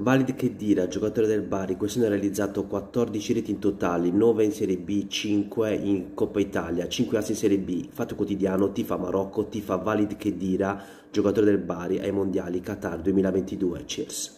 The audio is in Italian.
Valid Khedira, giocatore del Bari, quest'anno ha realizzato 14 reti in totale, 9 in Serie B, 5 in Coppa Italia, 5 assi in Serie B. Fatto quotidiano, tifa Marocco, tifa Valid Khedira, giocatore del Bari, ai mondiali Qatar 2022. Cheers.